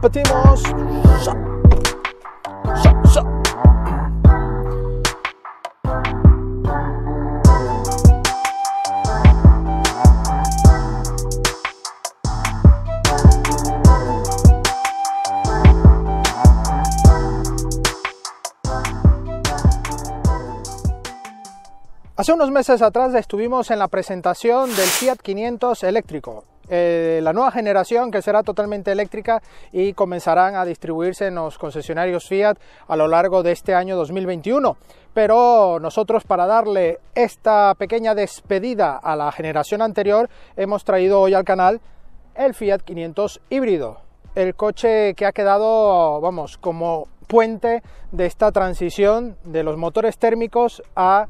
Repetimos. unos meses atrás estuvimos en la presentación del Fiat 500 eléctrico, eh, la nueva generación que será totalmente eléctrica y comenzarán a distribuirse en los concesionarios Fiat a lo largo de este año 2021. Pero nosotros para darle esta pequeña despedida a la generación anterior hemos traído hoy al canal el Fiat 500 híbrido, el coche que ha quedado, vamos, como puente de esta transición de los motores térmicos a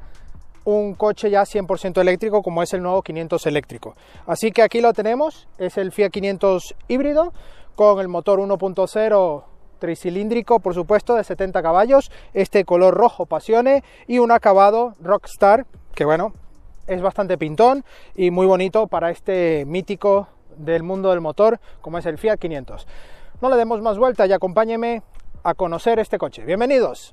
un coche ya 100% eléctrico como es el nuevo 500 eléctrico. Así que aquí lo tenemos, es el Fiat 500 híbrido con el motor 1.0 tricilíndrico, por supuesto, de 70 caballos, este color rojo pasione y un acabado Rockstar, que bueno, es bastante pintón y muy bonito para este mítico del mundo del motor como es el Fiat 500. No le demos más vuelta y acompáñeme a conocer este coche. Bienvenidos.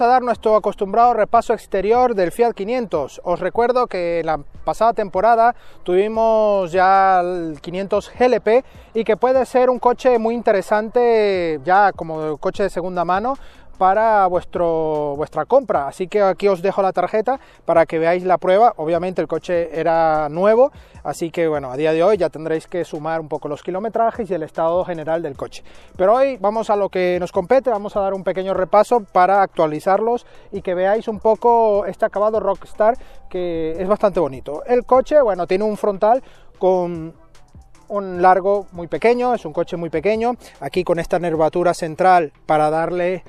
a dar nuestro acostumbrado repaso exterior del Fiat 500. Os recuerdo que la pasada temporada tuvimos ya el 500 GLP y que puede ser un coche muy interesante ya como coche de segunda mano para vuestro, vuestra compra. Así que aquí os dejo la tarjeta para que veáis la prueba. Obviamente el coche era nuevo, así que bueno, a día de hoy ya tendréis que sumar un poco los kilometrajes y el estado general del coche. Pero hoy vamos a lo que nos compete, vamos a dar un pequeño repaso para actualizarlos y que veáis un poco este acabado Rockstar que es bastante bonito. El coche, bueno, tiene un frontal con un largo muy pequeño, es un coche muy pequeño, aquí con esta nervatura central para darle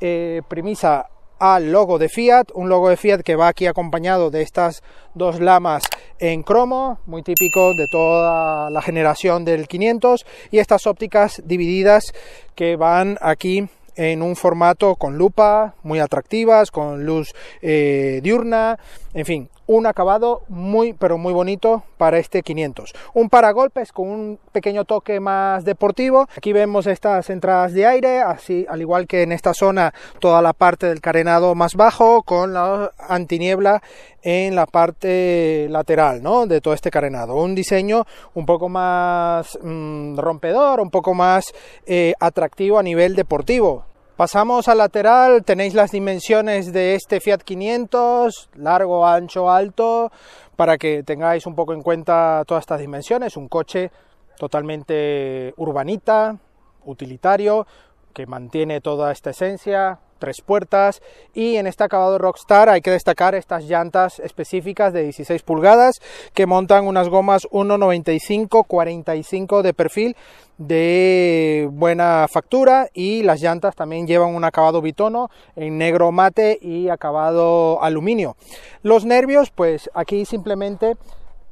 eh, premisa al logo de Fiat, un logo de Fiat que va aquí acompañado de estas dos lamas en cromo, muy típico de toda la generación del 500, y estas ópticas divididas que van aquí en un formato con lupa, muy atractivas, con luz eh, diurna, en fin, un acabado muy pero muy bonito para este 500. Un paragolpes con un pequeño toque más deportivo. Aquí vemos estas entradas de aire, así al igual que en esta zona toda la parte del carenado más bajo con la antiniebla en la parte lateral, ¿no? De todo este carenado. Un diseño un poco más mm, rompedor, un poco más eh, atractivo a nivel deportivo. Pasamos al lateral, tenéis las dimensiones de este Fiat 500, largo, ancho, alto, para que tengáis un poco en cuenta todas estas dimensiones. Un coche totalmente urbanita, utilitario, que mantiene toda esta esencia, tres puertas y en este acabado Rockstar hay que destacar estas llantas específicas de 16 pulgadas que montan unas gomas 1.95 45 de perfil de buena factura y las llantas también llevan un acabado bitono en negro mate y acabado aluminio. Los nervios pues aquí simplemente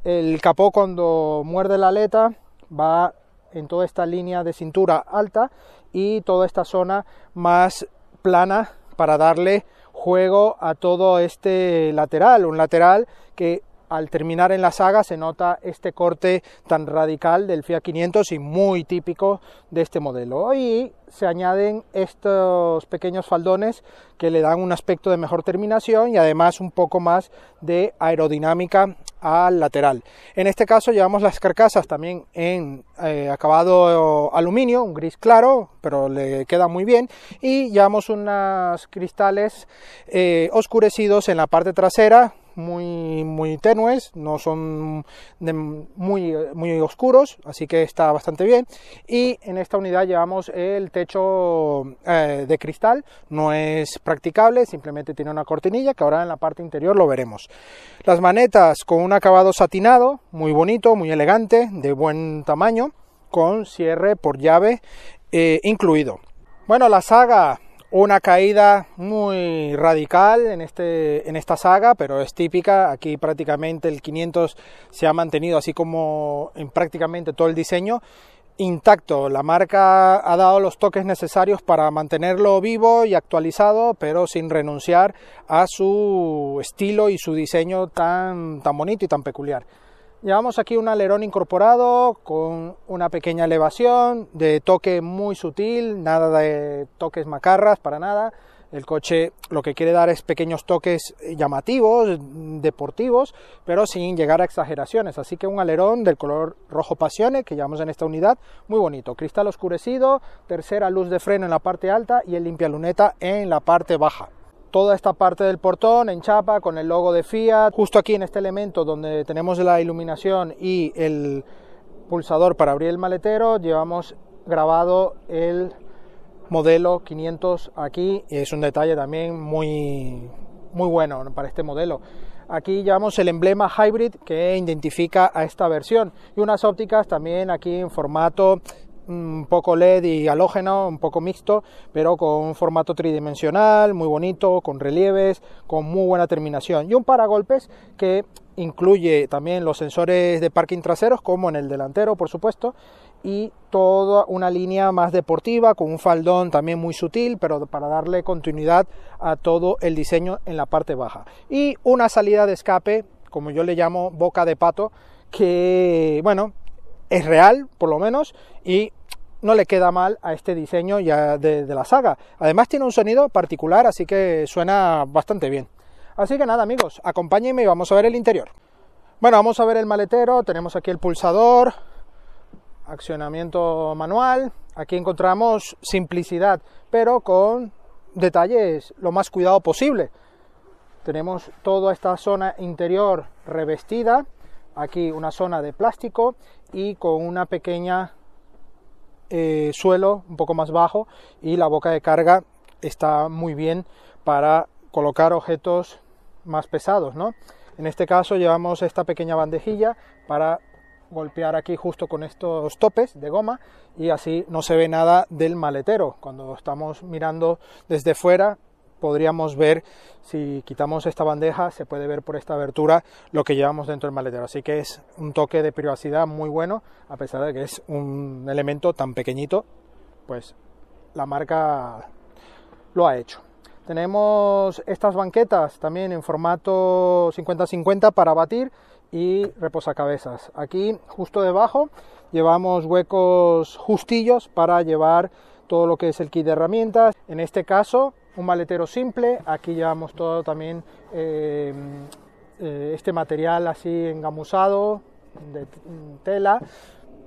el capó cuando muerde la aleta va en toda esta línea de cintura alta y toda esta zona más plana para darle juego a todo este lateral, un lateral que al terminar en la saga se nota este corte tan radical del Fiat 500 y muy típico de este modelo. Y se añaden estos pequeños faldones que le dan un aspecto de mejor terminación y además un poco más de aerodinámica al lateral. En este caso llevamos las carcasas también en eh, acabado aluminio, un gris claro, pero le queda muy bien, y llevamos unos cristales eh, oscurecidos en la parte trasera muy, muy tenues, no son muy, muy oscuros, así que está bastante bien. Y en esta unidad llevamos el techo eh, de cristal, no es practicable, simplemente tiene una cortinilla que ahora en la parte interior lo veremos. Las manetas con un acabado satinado, muy bonito, muy elegante, de buen tamaño, con cierre por llave eh, incluido. Bueno, la saga una caída muy radical este, en, esta saga, pero es típica. Aquí prácticamente el 500 se ha mantenido así como en prácticamente todo el diseño intacto. La marca ha dado los toques necesarios para mantenerlo vivo y actualizado, pero sin renunciar a su estilo y su diseño tan bonito y tan peculiar. Llevamos aquí un alerón incorporado con una pequeña elevación de toque muy sutil, nada de toques macarras para nada. El coche lo que quiere dar es pequeños toques llamativos, deportivos, pero sin llegar a exageraciones. Así que un alerón del color rojo pasione que llevamos en esta unidad, muy bonito. Cristal oscurecido, tercera luz de freno en la parte alta y el limpia luneta en la parte baja toda esta parte del portón en chapa con el logo de Fiat, justo aquí en este elemento donde tenemos la iluminación y el pulsador para abrir el maletero, llevamos grabado el modelo 500 aquí, es un detalle también muy muy bueno para este modelo. Aquí llevamos el emblema hybrid que identifica a esta versión y unas ópticas también aquí en formato un poco LED y halógeno, un poco mixto, pero con un formato tridimensional, muy bonito, con relieves, con muy buena terminación. Y un paragolpes que incluye también los sensores de parking traseros, como en el delantero, por supuesto, y toda una línea más deportiva, con un faldón también muy sutil, pero para darle continuidad a todo el diseño en la parte baja. Y una salida de escape, como yo le llamo boca de pato, que, bueno, es real, por lo menos, y no le queda mal a este diseño ya de, la saga. Además tiene un sonido particular, así que suena bastante bien. Así que nada amigos, acompáñenme y vamos a ver el interior. Bueno, vamos a ver el maletero, tenemos aquí el pulsador, accionamiento manual, aquí encontramos simplicidad, pero con detalles lo más cuidado posible. Tenemos toda esta zona interior revestida, aquí una zona de plástico y con una pequeña eh, suelo un poco más bajo y la boca de carga está muy bien para colocar objetos más pesados, ¿no? En este caso llevamos esta pequeña bandejilla para golpear aquí justo con estos topes de goma y así no se ve nada del maletero. Cuando estamos mirando desde fuera podríamos ver, si quitamos esta bandeja, se puede ver por esta abertura lo que llevamos dentro del maletero. Así que es un toque de privacidad muy bueno, a pesar de que es un elemento tan pequeñito, pues la marca lo ha hecho. Tenemos estas banquetas también en formato 50-50 para batir y reposacabezas. Aquí justo debajo llevamos huecos justillos para llevar todo lo que es el kit de herramientas. En este caso un maletero simple, aquí llevamos todo también eh, eh, este material así engamusado de tela,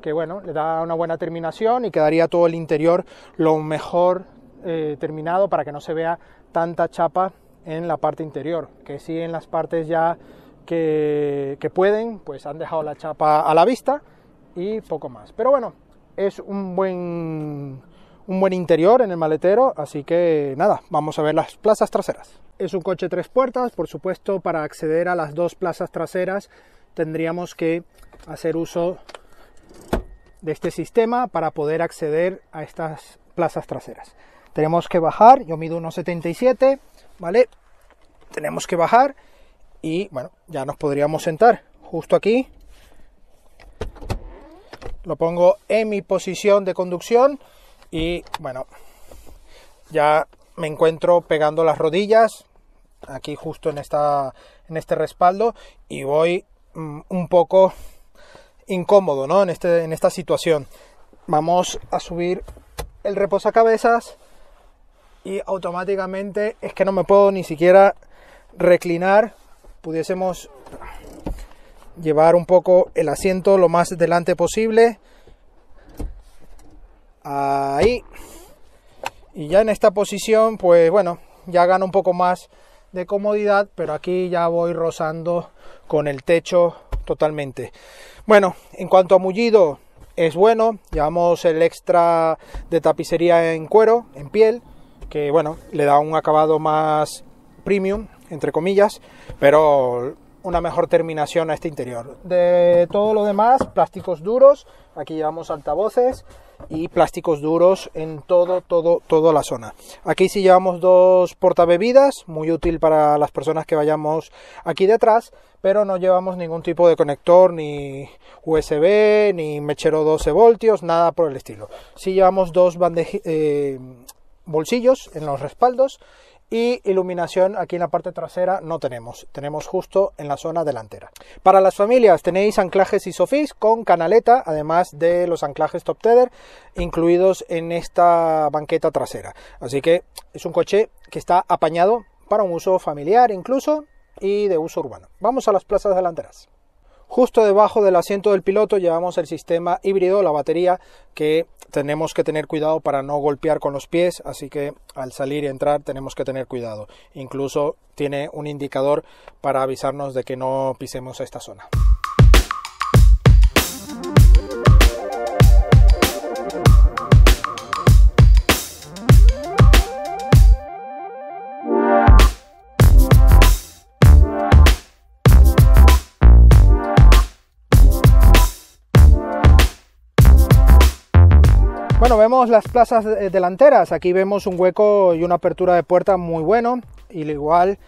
que bueno, le da una buena terminación y quedaría todo el interior lo mejor eh, terminado para que no se vea tanta chapa en la parte interior, que sí en las partes ya que pueden, pues han dejado la chapa a la vista y poco más. Pero bueno, es un buen un buen interior en el maletero, así que nada, vamos a ver las plazas traseras. Es un coche tres puertas, por supuesto, para acceder a las dos plazas traseras tendríamos que hacer uso de este sistema para poder acceder a estas plazas traseras. Tenemos que bajar, yo mido 1,77, ¿vale? Tenemos que bajar y bueno, ya nos podríamos sentar justo aquí. Lo pongo en mi posición de conducción y bueno, ya me encuentro pegando las rodillas, aquí justo en, esta, en este respaldo, y voy mm, un poco incómodo ¿no? en, este, en esta situación. Vamos a subir el reposacabezas y automáticamente es que no me puedo ni siquiera reclinar. Pudiésemos llevar un poco el asiento lo más delante posible. Ahí. Y ya en esta posición, pues bueno, ya gano un poco más de comodidad, pero aquí ya voy rozando con el techo totalmente. Bueno, en cuanto a mullido, es bueno. Llevamos el extra de tapicería en cuero, en piel, que bueno, le da un acabado más premium, entre comillas, pero una mejor terminación a este interior. De todo lo demás, plásticos duros, aquí llevamos altavoces, y plásticos duros en todo, todo, toda la zona. Aquí sí llevamos dos bebidas, muy útil para las personas que vayamos aquí detrás, pero no llevamos ningún tipo de conector, ni USB, ni mechero 12 voltios, nada por el estilo. Sí llevamos dos eh, bolsillos en los respaldos y iluminación aquí en la parte trasera no tenemos, tenemos justo en la zona delantera. Para las familias tenéis anclajes ISOFIX con canaleta, además de los anclajes top tether incluidos en esta banqueta trasera. Así que es un coche que está apañado para un uso familiar incluso y de uso urbano. Vamos a las plazas delanteras. Justo debajo del asiento del piloto llevamos el sistema híbrido, la batería, que tenemos que tener cuidado para no golpear con los pies, así que al salir y entrar tenemos que tener cuidado. Incluso tiene un indicador para avisarnos de que no pisemos esta zona. Bueno, vemos las plazas eh, delanteras. Aquí vemos un hueco y una apertura de puerta muy bueno. Y igual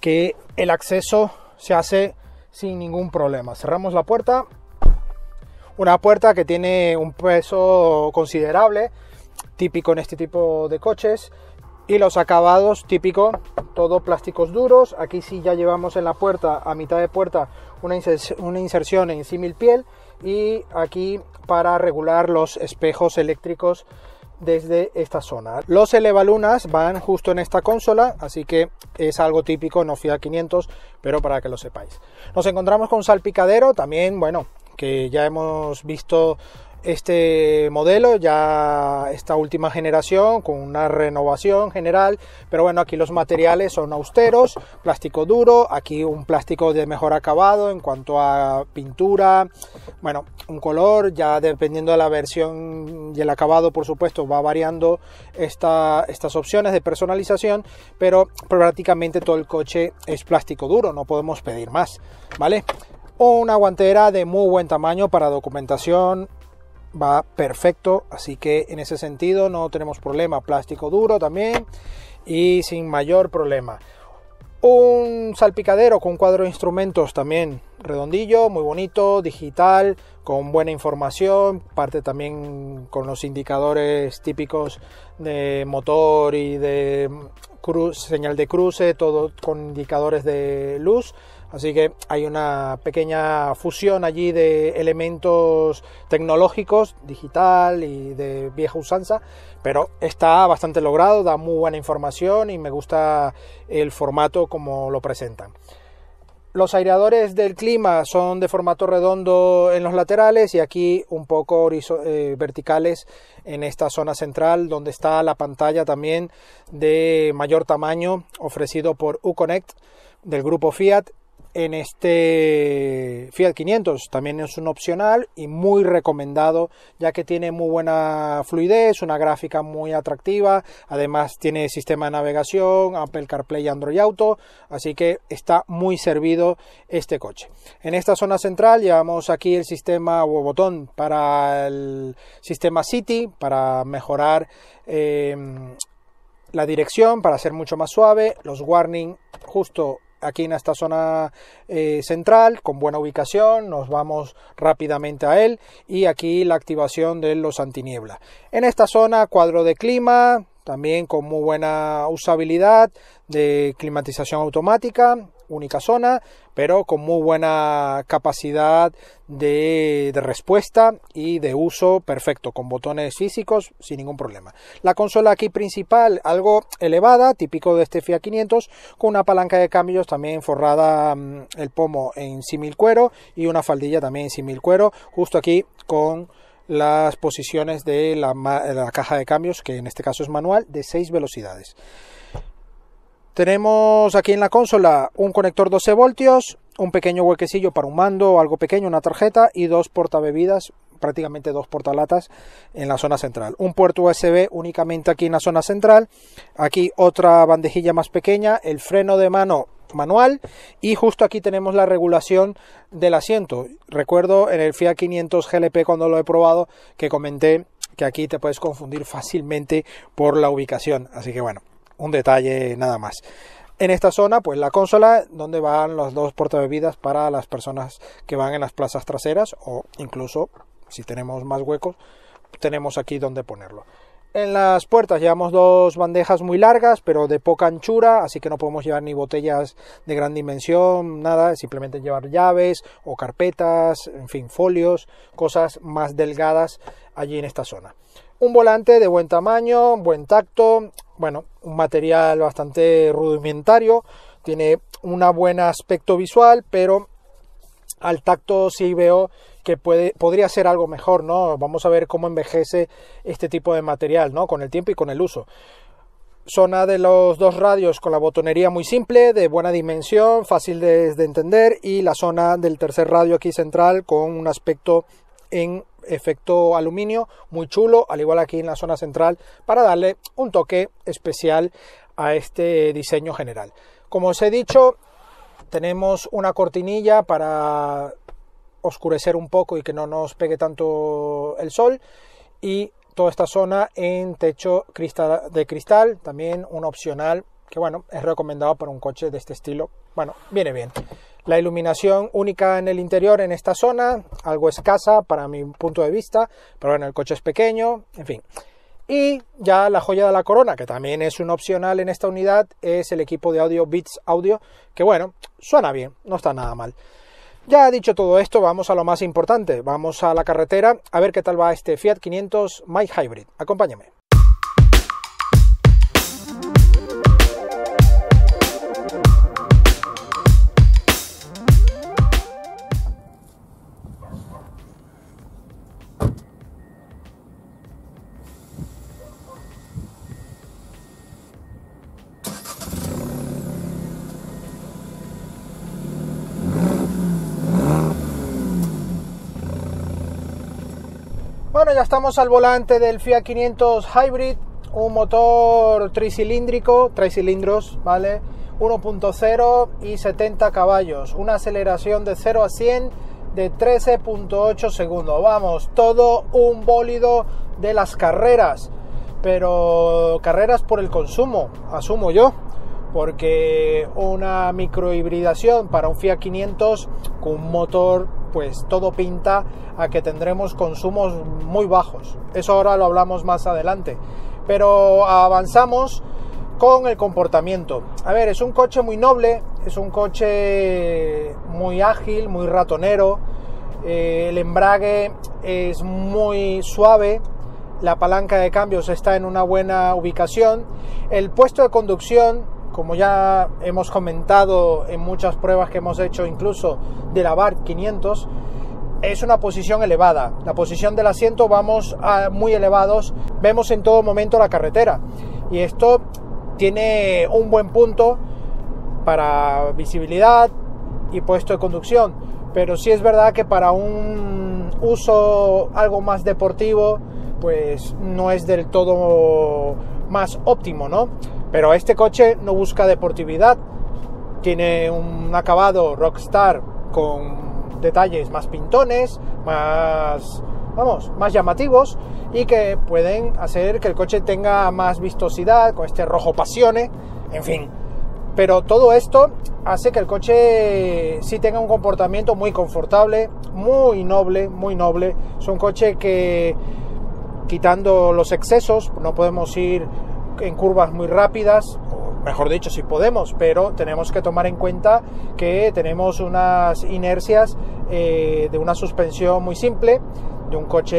que el acceso se hace sin ningún problema. Cerramos la puerta. Una puerta que tiene un peso considerable, típico en este tipo de coches. Y los acabados típico, todo plásticos duros. Aquí sí ya llevamos en la puerta, a mitad de puerta, una inserción en símil piel. Y aquí para regular los espejos eléctricos desde esta zona. Los elevalunas van justo en esta consola, así que es algo típico, en ofia 500, pero para que lo sepáis. Nos encontramos con salpicadero, también, bueno, que ya hemos visto este modelo, ya esta última generación, con una renovación general, pero bueno, aquí los materiales son austeros, plástico duro, aquí un plástico de mejor acabado en cuanto a pintura, bueno, un color, ya dependiendo de la versión y el acabado, por supuesto, va variando estas opciones de personalización, pero prácticamente todo el coche es plástico duro, no podemos pedir más, ¿vale? Una guantera de muy buen tamaño para documentación, va perfecto, así que en ese sentido no tenemos problema, plástico duro también y sin mayor problema. Un salpicadero con cuadro de instrumentos también redondillo, muy bonito, digital, con buena información, parte también con los indicadores típicos de motor y de señal de cruce, todo con indicadores de luz Así que hay una pequeña fusión allí de elementos tecnológicos, digital y de vieja usanza, pero está bastante logrado, da muy buena información y me gusta el formato como lo presentan. Los aireadores del clima son de formato redondo en los laterales y aquí un poco eh, verticales en esta zona central donde está la pantalla también de mayor tamaño ofrecido por uConnect del grupo Fiat en este Fiat 500. También es un opcional y muy recomendado ya que tiene muy buena fluidez, una gráfica muy atractiva, además tiene sistema de navegación, Apple CarPlay y Android Auto, así que está muy servido este coche. En esta zona central llevamos aquí el sistema o botón para el sistema City para mejorar eh, la dirección para ser mucho más suave, los warning justo aquí en esta zona eh, central con buena ubicación, nos vamos rápidamente a él y aquí la activación de los antiniebla. En esta zona cuadro de clima, también con muy buena usabilidad de climatización automática, única zona, pero con muy buena capacidad de, respuesta y de uso perfecto, con botones físicos sin ningún problema. La consola aquí principal, algo elevada, típico de este FIA 500, con una palanca de cambios también forrada mm, el pomo en simil cuero y una faldilla también en simil cuero, justo aquí con las posiciones de la, la caja de cambios, que en este caso es manual, de 6 velocidades. Tenemos aquí en la consola un conector 12 voltios, un pequeño huequecillo para un mando, o algo pequeño, una tarjeta y dos portabebidas, prácticamente dos portalatas en la zona central. Un puerto USB únicamente aquí en la zona central. Aquí otra bandejilla más pequeña, el freno de mano manual y justo aquí tenemos la regulación del asiento. Recuerdo en el Fiat 500 GLP cuando lo he probado que comenté que aquí te puedes confundir fácilmente por la ubicación. Así que bueno, un detalle nada más. En esta zona, pues la consola, donde van los dos portabebidas para las personas que van en las plazas traseras o incluso, si tenemos más huecos, tenemos aquí donde ponerlo. En las puertas llevamos dos bandejas muy largas, pero de poca anchura, así que no podemos llevar ni botellas de gran dimensión, nada, simplemente llevar llaves o carpetas, en fin, folios, cosas más delgadas allí en esta zona. Un volante de buen tamaño, buen tacto, bueno, un material bastante rudimentario, tiene un buen aspecto visual, pero al tacto sí veo que puede, podría ser algo mejor, ¿no? Vamos a ver cómo envejece este tipo de material, ¿no? Con el tiempo y con el uso. Zona de los dos radios con la botonería muy simple, de buena dimensión, fácil de, de entender, y la zona del tercer radio aquí central con un aspecto en efecto aluminio muy chulo, al igual aquí en la zona central, para darle un toque especial a este diseño general. Como os he dicho, tenemos una cortinilla para oscurecer un poco y que no nos pegue tanto el sol y toda esta zona en techo de cristal, también un opcional que bueno, es recomendado para un coche de este estilo. Bueno, viene bien. La iluminación única en el interior, en esta zona, algo escasa para mi punto de vista, pero bueno, el coche es pequeño, en fin. Y ya la joya de la corona, que también es un opcional en esta unidad, es el equipo de audio Beats Audio, que bueno, suena bien, no está nada mal. Ya dicho todo esto, vamos a lo más importante, vamos a la carretera a ver qué tal va este Fiat 500 My Hybrid. Acompáñame. ya estamos al volante del Fiat 500 Hybrid, un motor tricilíndrico, tres cilindros, ¿vale? 1.0 y 70 caballos, una aceleración de 0 a 100 de 13.8 segundos. Vamos, todo un bólido de las carreras, pero carreras por el consumo, asumo yo, porque una microhibridación para un Fiat 500 con un motor pues todo pinta a que tendremos consumos muy bajos. Eso ahora lo hablamos más adelante. Pero avanzamos con el comportamiento. A ver, es un coche muy noble, es un coche muy ágil, muy ratonero. Eh, el embrague es muy suave, la palanca de cambios está en una buena ubicación. El puesto de conducción como ya hemos comentado en muchas pruebas que hemos hecho, incluso de la BART 500, es una posición elevada. La posición del asiento vamos a muy elevados, vemos en todo momento la carretera. Y esto tiene un buen punto para visibilidad y puesto de conducción. Pero sí es verdad que para un uso algo más deportivo, pues no es del todo más óptimo, ¿no? Pero este coche no busca deportividad, tiene un acabado rockstar con detalles más pintones, más vamos, más llamativos y que pueden hacer que el coche tenga más vistosidad con este rojo pasione, en fin. Pero todo esto hace que el coche sí tenga un comportamiento muy confortable, muy noble, muy noble. Es un coche que quitando los excesos, no podemos ir en curvas muy rápidas, mejor dicho, si podemos, pero tenemos que tomar en cuenta que tenemos unas inercias eh, de una suspensión muy simple, de un coche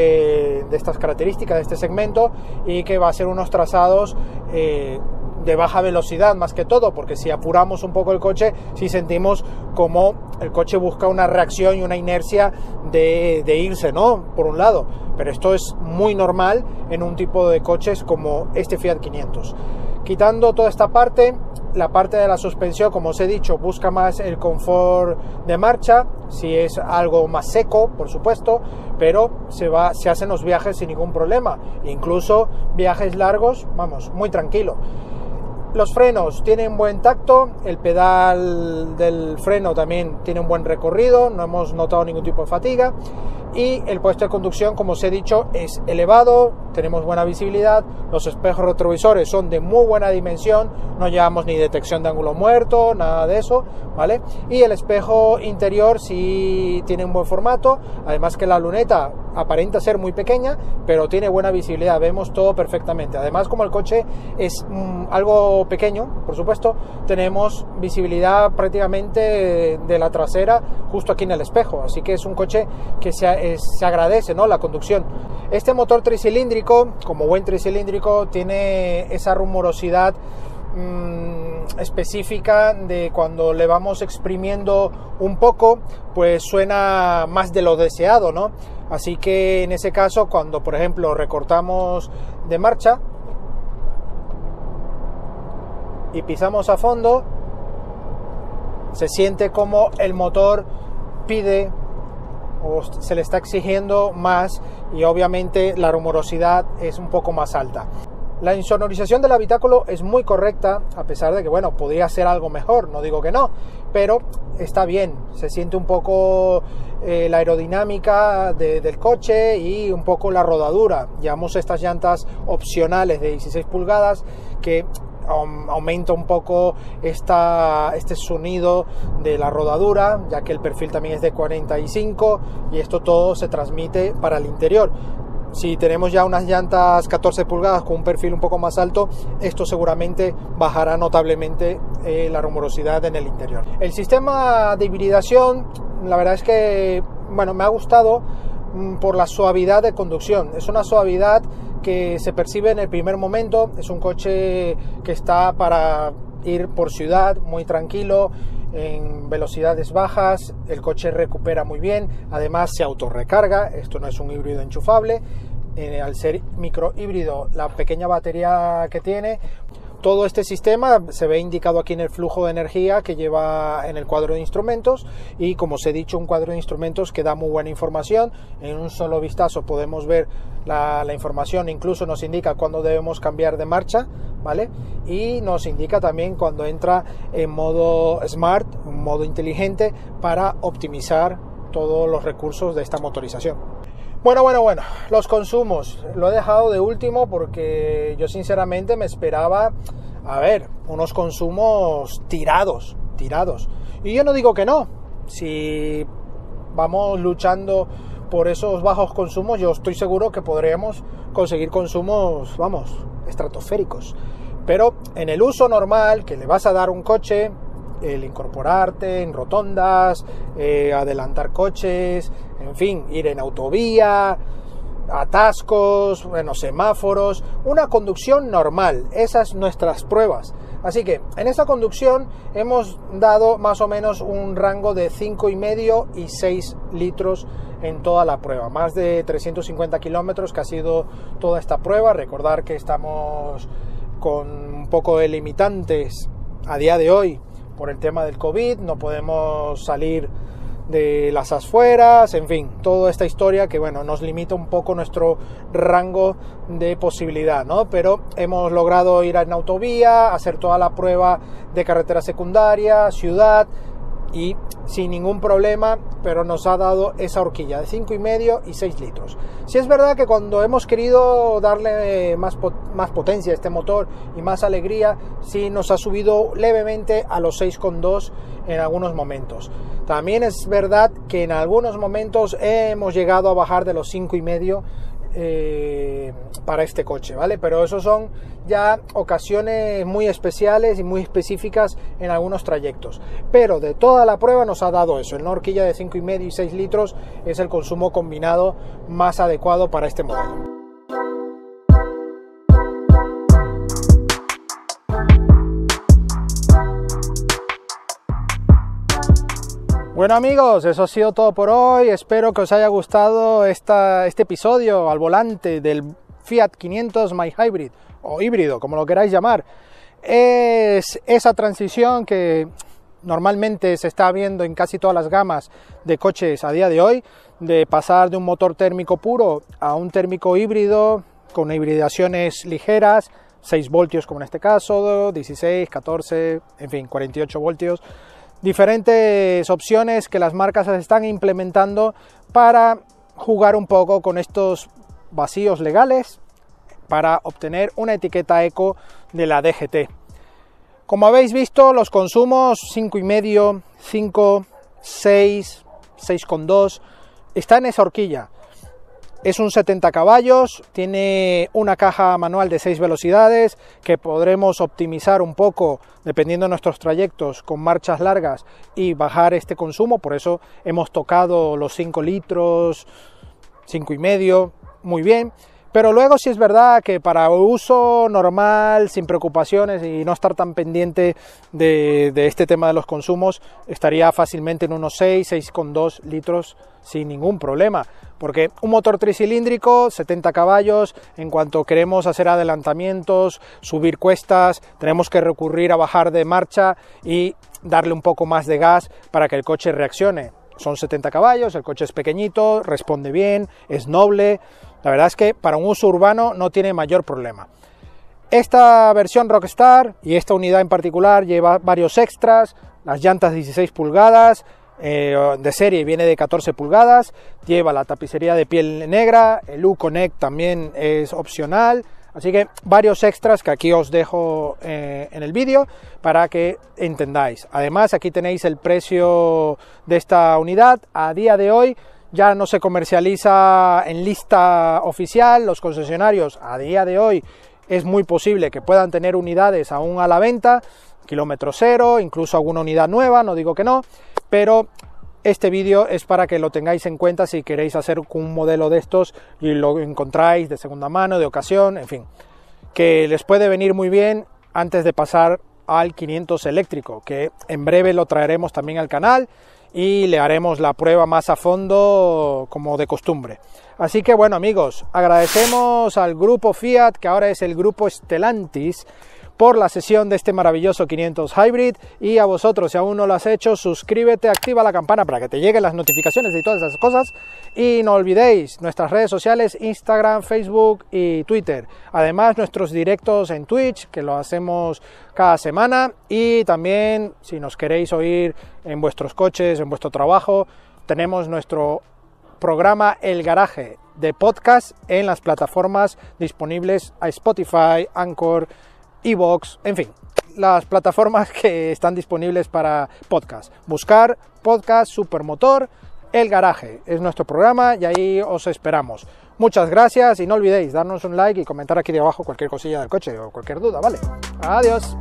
de estas características, de este segmento, y que va a ser unos trazados eh, de baja velocidad más que todo, porque si apuramos un poco el coche, si sentimos como el coche busca una reacción y una inercia de, de irse, ¿no? Por un lado pero esto es muy normal en un tipo de coches como este Fiat 500. Quitando toda esta parte, la parte de la suspensión, como os he dicho, busca más el confort de marcha, si es algo más seco, por supuesto, pero se, va, se hacen los viajes sin ningún problema, incluso viajes largos, vamos, muy tranquilo. Los frenos tienen buen tacto, el pedal del freno también tiene un buen recorrido, no hemos notado ningún tipo de fatiga y el puesto de conducción, como os he dicho, es elevado, tenemos buena visibilidad, los espejos retrovisores son de muy buena dimensión, no llevamos ni detección de ángulo muerto, nada de eso, ¿vale? Y el espejo interior sí tiene un buen formato, además que la luneta aparenta ser muy pequeña, pero tiene buena visibilidad, vemos todo perfectamente. Además, como el coche es mm, algo pequeño, por supuesto, tenemos visibilidad prácticamente de, la trasera justo aquí en el espejo, así que es un coche que se, eh, agradece, ¿no? La conducción. Este motor tricilíndrico, como buen tricilíndrico, tiene esa rumorosidad mm, específica de cuando le vamos exprimiendo un poco, pues suena más de lo deseado, ¿no? Así que en ese caso, cuando por ejemplo recortamos de marcha y pisamos a fondo, se siente como el motor pide o se le está exigiendo más y obviamente la rumorosidad es un poco más alta. La insonorización del habitáculo es muy correcta, a pesar de que, bueno, podría ser algo mejor, no digo que no, pero está bien, se siente un poco eh, la aerodinámica del coche y un poco la rodadura. Llevamos estas llantas opcionales de 16 pulgadas que aumenta un poco esta, este sonido de la rodadura, ya que el perfil también es de 45 y esto todo se transmite para el interior. Si tenemos ya unas llantas 14 pulgadas con un perfil un poco más alto, esto seguramente bajará notablemente eh, la rumorosidad en el interior. El sistema de hibridación, la verdad es que, bueno, me ha gustado mm, por la suavidad de conducción. Es una suavidad que se percibe en el primer momento. Es un coche que está para ir por ciudad muy tranquilo, en velocidades bajas, el coche recupera muy bien, además se autorrecarga, esto no es un híbrido enchufable, eh, al ser microhíbrido, la pequeña batería que tiene, todo este sistema se ve indicado aquí en el flujo de energía que lleva en el cuadro de instrumentos y como os he dicho un cuadro de instrumentos que da muy buena información en un solo vistazo podemos ver la, la información incluso nos indica cuándo debemos cambiar de marcha ¿vale? Y nos indica también cuando entra en modo smart, un modo inteligente, para optimizar todos los recursos de esta motorización. Bueno, bueno, bueno, los consumos. Lo he dejado de último porque yo sinceramente me esperaba, a ver, unos consumos tirados, tirados. Y yo no digo que no. Si vamos luchando por esos bajos consumos, yo estoy seguro que podríamos conseguir consumos, vamos, estratosféricos. Pero en el uso normal que le vas a dar un coche, el incorporarte en rotondas, eh, adelantar coches, en fin, ir en autovía, atascos, bueno, semáforos, una conducción normal, esas nuestras pruebas. Así que en esa conducción hemos dado más o menos un rango de 5,5 y 6 litros en toda la prueba. Más de 350 kilómetros que ha sido toda esta prueba. Recordar que estamos con un poco de limitantes a día de hoy por el tema del COVID. No podemos salir de las afueras, en fin, toda esta historia que bueno, nos limita un poco nuestro rango de posibilidad, ¿no? Pero hemos logrado ir en autovía, hacer toda la prueba de carretera secundaria, ciudad, y sin ningún problema, pero nos ha dado esa horquilla de 5,5 y medio y 6 litros. Si es verdad que cuando hemos querido darle más, más potencia a este motor y más alegría, si nos ha subido levemente a los 6,2 en algunos momentos. También es verdad que en algunos momentos hemos llegado a bajar de los 5,5 eh, para este coche, ¿vale? Pero eso son ya ocasiones muy especiales y muy específicas en algunos trayectos. Pero de toda la prueba nos ha dado eso. En una horquilla de 5,5 y 6 litros es el consumo combinado más adecuado para este modelo. Bueno amigos, eso ha sido todo por hoy. Espero que os haya gustado este episodio al volante del Fiat 500 My Hybrid o híbrido, como lo queráis llamar. Es esa transición que normalmente se está viendo en casi todas las gamas de coches a día de hoy, de pasar de un motor térmico puro a un térmico híbrido con hibridaciones ligeras, 6 voltios como en este caso, 16, 14, en fin, 48 voltios diferentes opciones que las marcas están implementando para jugar un poco con estos vacíos legales para obtener una etiqueta eco de la DGT. Como habéis visto, los consumos 5,5, 5, 6, 6,2 están en esa horquilla. Es un 70 caballos, tiene una caja manual de 6 velocidades que podremos optimizar un poco dependiendo de nuestros trayectos con marchas largas y bajar este consumo, por eso hemos tocado los 5 litros, 5 y medio, muy bien. Pero luego sí es verdad que para uso normal, sin preocupaciones y no estar tan pendiente de, de este tema de los consumos, estaría fácilmente en unos 6, 6,2 litros sin ningún problema. Porque un motor tricilíndrico, 70 caballos, en cuanto queremos hacer adelantamientos, subir cuestas, tenemos que recurrir a bajar de marcha y darle un poco más de gas para que el coche reaccione. Son 70 caballos, el coche es pequeñito, responde bien, es noble, la verdad es que para un uso urbano no tiene mayor problema. Esta versión Rockstar y esta unidad en particular lleva varios extras, las llantas 16 pulgadas, eh, de serie viene de 14 pulgadas, lleva la tapicería de piel negra, el U-Connect también es opcional, así que varios extras que aquí os dejo eh, en el vídeo para que entendáis. Además aquí tenéis el precio de esta unidad a día de hoy ya no se comercializa en lista oficial, los concesionarios a día de hoy es muy posible que puedan tener unidades aún a la venta, kilómetro cero, incluso alguna unidad nueva, no digo que no, pero este vídeo es para que lo tengáis en cuenta si queréis hacer un modelo de estos y lo encontráis de segunda mano, de ocasión, en fin, que les puede venir muy bien antes de pasar al 500 eléctrico, que en breve lo traeremos también al canal y le haremos la prueba más a fondo como de costumbre. Así que bueno amigos, agradecemos al grupo Fiat, que ahora es el grupo Stellantis, por la sesión de este maravilloso 500 Hybrid. Y a vosotros, si aún no lo has hecho, suscríbete, activa la campana para que te lleguen las notificaciones y todas esas cosas. Y no olvidéis nuestras redes sociales, Instagram, Facebook y Twitter. Además, nuestros directos en Twitch, que lo hacemos cada semana. Y también, si nos queréis oír en vuestros coches, en vuestro trabajo, tenemos nuestro programa El Garaje de podcast en las plataformas disponibles a Spotify, Anchor, Evox, en fin, las plataformas que están disponibles para podcast. Buscar podcast Supermotor El Garaje es nuestro programa y ahí os esperamos. Muchas gracias y no olvidéis darnos un like y comentar aquí debajo cualquier cosilla del coche o cualquier duda, ¿vale? Adiós.